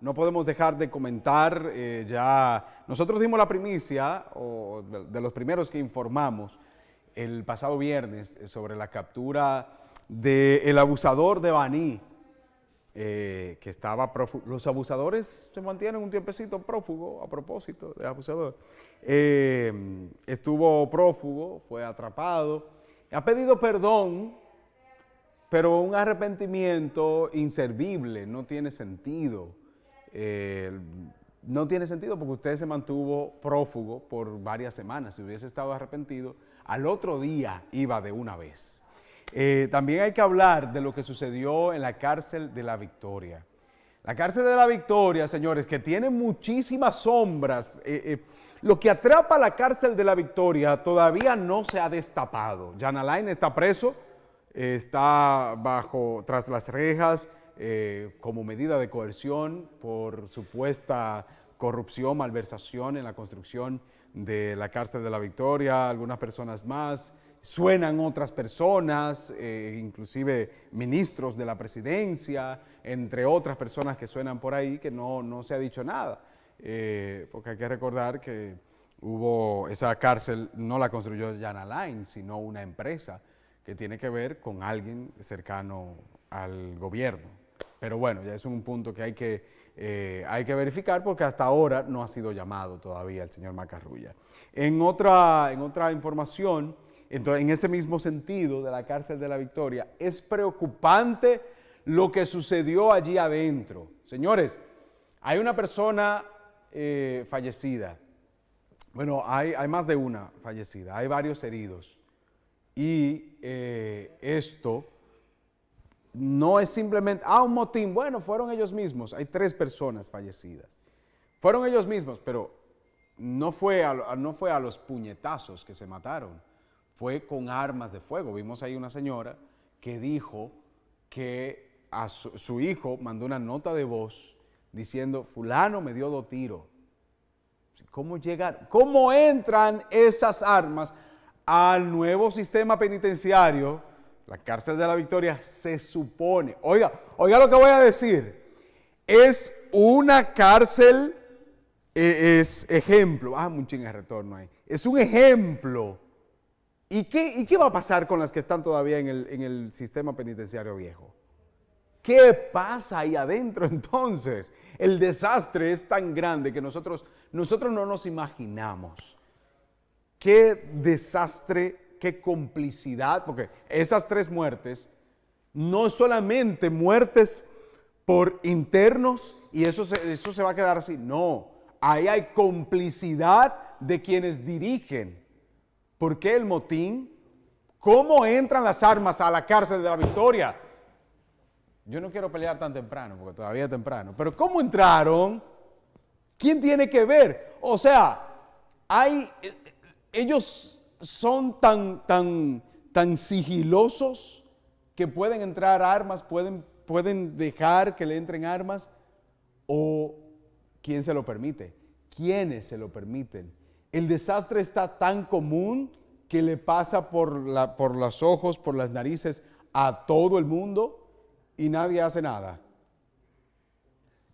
no podemos dejar de comentar, eh, ya nosotros dimos la primicia, de, los primeros que informamos el pasado viernes eh, sobre la captura del abusador de Baní, eh, que estaba Los abusadores se mantienen un tiempecito prófugo, a propósito de abusador. estuvo prófugo, fue atrapado, ha pedido perdón, pero un arrepentimiento inservible, no tiene sentido. Eh, no tiene sentido porque usted se mantuvo prófugo por varias semanas. Si hubiese estado arrepentido, al otro día iba de una vez. Eh, también hay que hablar de lo que sucedió en la cárcel de la Victoria. La cárcel de la Victoria, señores, que tiene muchísimas sombras. Eh, lo que atrapa la cárcel de la Victoria todavía no se ha destapado. Jan Alain está preso, está bajo, tras las rejas, eh, como medida de coerción por supuesta corrupción, malversación en la construcción de la cárcel de la Victoria, algunas personas más, suenan otras personas, eh, inclusive ministros de la presidencia, entre otras personas que suenan por ahí, que no, se ha dicho nada, eh, porque hay que recordar que hubo esa cárcel, no la construyó Jan Alain, sino una empresa que tiene que ver con alguien cercano al gobierno. Pero bueno, ya es un punto que hay que, eh, hay que verificar porque hasta ahora no ha sido llamado todavía el señor Macarrulla. En otra, en otra información, entonces, en ese mismo sentido de la cárcel de la Victoria, es preocupante lo que sucedió allí adentro. Señores, hay una persona eh, fallecida. Bueno, hay, hay, más de una fallecida, hay varios heridos. Y eh, esto no es simplemente, ah, un motín, bueno, fueron ellos mismos, hay tres personas fallecidas. Fueron ellos mismos, pero no fue a, no fue a los puñetazos que se mataron, fue con armas de fuego. Vimos ahí una señora que dijo que a su, hijo mandó una nota de voz diciendo, fulano me dio dos tiro. ¿Cómo llegar? ¿Cómo entran esas armas al nuevo sistema penitenciario? La cárcel de la victoria se supone, oiga, oiga lo que voy a decir, es una cárcel, e, es ejemplo, ah, un retorno ahí, es un ejemplo. ¿Y qué, qué va a pasar con las que están todavía en el, sistema penitenciario viejo? ¿Qué pasa ahí adentro entonces? El desastre es tan grande que nosotros, nosotros no nos imaginamos. ¿Qué desastre qué complicidad, porque esas tres muertes no solamente muertes por internos y eso se, eso se va a quedar así, no, ahí hay complicidad de quienes dirigen. ¿Por qué el motín? ¿Cómo entran las armas a la cárcel de la victoria? Yo no quiero pelear tan temprano, porque todavía es temprano, pero ¿cómo entraron? ¿Quién tiene que ver? O sea, hay, eh, ellos son tan, tan, tan sigilosos que pueden entrar armas, pueden, dejar que le entren armas, o quién se lo permite, quiénes se lo permiten. El desastre está tan común que le pasa por los ojos, por las narices a todo el mundo y nadie hace nada.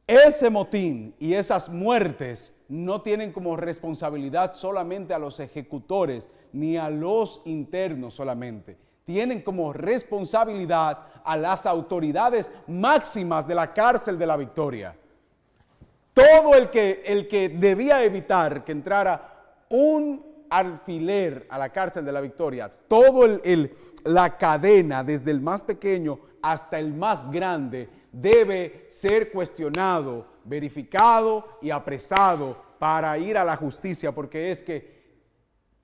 Ese motín y esas muertes no tienen como responsabilidad solamente a los ejecutores ni a los internos solamente. Tienen como responsabilidad a las autoridades máximas de la cárcel de la victoria. Todo el que, el que debía evitar que entrara un alfiler a la cárcel de la victoria. Todo la cadena, desde el más pequeño hasta el más grande, debe ser cuestionado, verificado y apresado para ir a la justicia, porque es que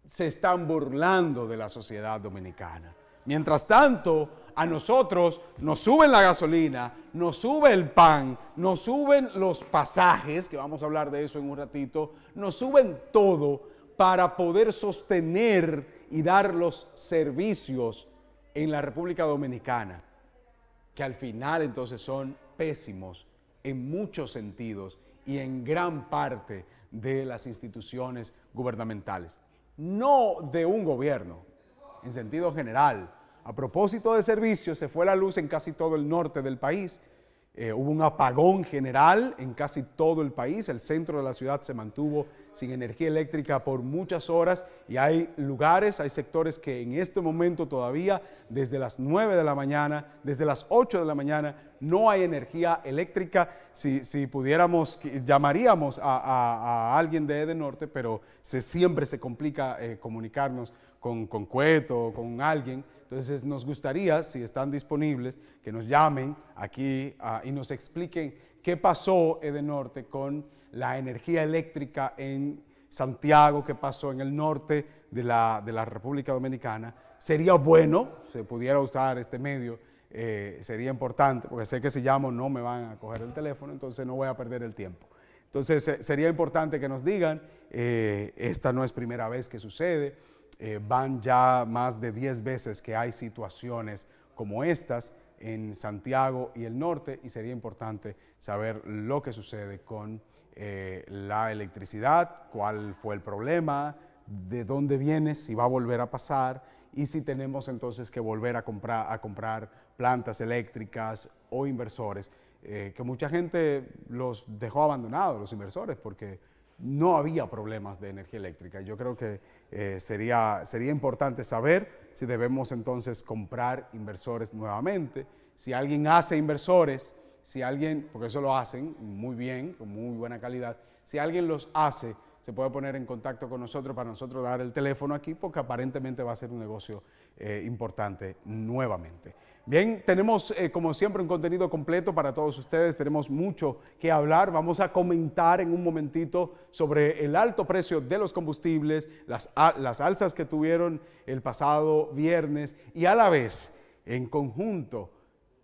se están burlando de la sociedad dominicana. Mientras tanto, a nosotros nos suben la gasolina, nos sube el pan, nos suben los pasajes, que vamos a hablar de eso en un ratito, nos suben todo para poder sostener y dar los servicios en la República Dominicana, que al final entonces son pésimos en muchos sentidos y en gran parte de las instituciones gubernamentales. No de un gobierno, en sentido general. A propósito de servicios, se fue la luz en casi todo el norte del país, eh, hubo un apagón general en casi todo el país. El centro de la ciudad se mantuvo sin energía eléctrica por muchas horas y hay lugares, hay sectores que en este momento todavía, desde las 9 de la mañana, desde las 8 de la mañana, no hay energía eléctrica. Si, si pudiéramos, llamaríamos a, a, alguien de EDENORTE, pero siempre se complica eh, comunicarnos con, con Cueto o con alguien entonces nos gustaría, si están disponibles, que nos llamen aquí ah, y nos expliquen qué pasó norte con la energía eléctrica en Santiago, qué pasó en el norte de la, República Dominicana. Sería bueno, se pudiera usar este medio, eh, sería importante, porque sé que si llamo no me van a coger el teléfono, entonces no voy a perder el tiempo. Entonces eh, sería importante que nos digan, eh, esta no es primera vez que sucede, eh, van ya más de 10 veces que hay situaciones como estas en Santiago y el norte y sería importante saber lo que sucede con eh, la electricidad, cuál fue el problema, de dónde viene, si va a volver a pasar y si tenemos entonces que volver a comprar, plantas eléctricas o inversores, eh, que mucha gente los dejó abandonados, los inversores, porque no había problemas de energía eléctrica. Yo creo que eh, sería, sería importante saber si debemos entonces comprar inversores nuevamente, si alguien hace inversores, si alguien, porque eso lo hacen muy bien, con muy buena calidad, si alguien los hace, se puede poner en contacto con nosotros para nosotros dar el teléfono aquí, porque aparentemente va a ser un negocio eh, importante nuevamente. Bien, tenemos eh, como siempre un contenido completo para todos ustedes, tenemos mucho que hablar, vamos a comentar en un momentito sobre el alto precio de los combustibles, las, alzas que tuvieron el pasado viernes y a la vez, en conjunto,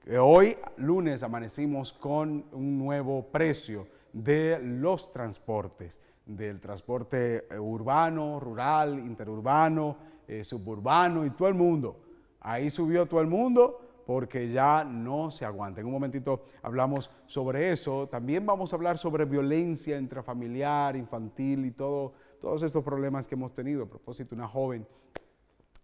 eh, hoy lunes amanecimos con un nuevo precio de los transportes del transporte eh, urbano, rural, interurbano, eh, suburbano y todo el mundo. Ahí subió todo el mundo porque ya no se aguanta. En un momentito hablamos sobre eso. También vamos a hablar sobre violencia intrafamiliar, infantil y todo, todos estos problemas que hemos tenido. A propósito, una joven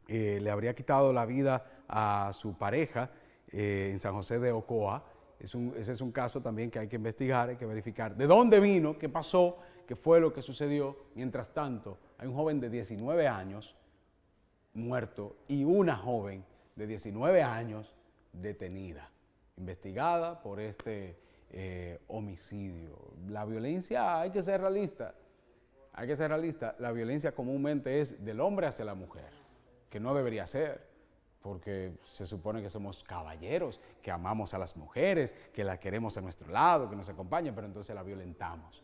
eh, le habría quitado la vida a su pareja en San José de Ocoa. ese es un caso también que hay que investigar, hay que verificar de dónde vino, qué pasó, que fue lo que sucedió. Mientras tanto, hay un joven de 19 años muerto y una joven de 19 años detenida, investigada por este eh, homicidio. La violencia, hay que ser realista, hay que ser realista, la violencia comúnmente es del hombre hacia la mujer, que no debería ser, porque se supone que somos caballeros, que amamos a las mujeres, que las queremos a nuestro lado, que nos acompañan, pero entonces la violentamos.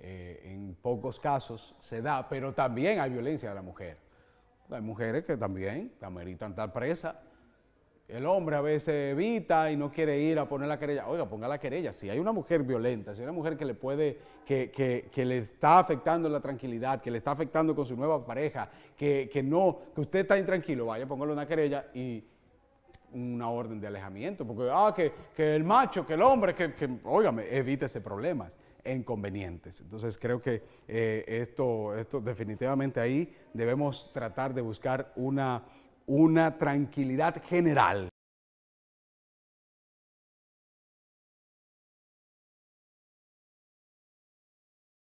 Eh, en pocos casos se da, pero también hay violencia de la mujer. Hay mujeres que también ameritan tal presa. El hombre a veces evita y no quiere ir a poner la querella. Oiga, ponga la querella. Si hay una mujer violenta, si hay una mujer que le puede, que, le está afectando la tranquilidad, que le está afectando con su nueva pareja, que, no, que usted está intranquilo, vaya, póngale una querella y, una orden de alejamiento, porque ah, que, el macho, que el hombre, que, que óigame, ese problema inconvenientes. Entonces creo que eh, esto, esto definitivamente ahí debemos tratar de buscar una, una tranquilidad general.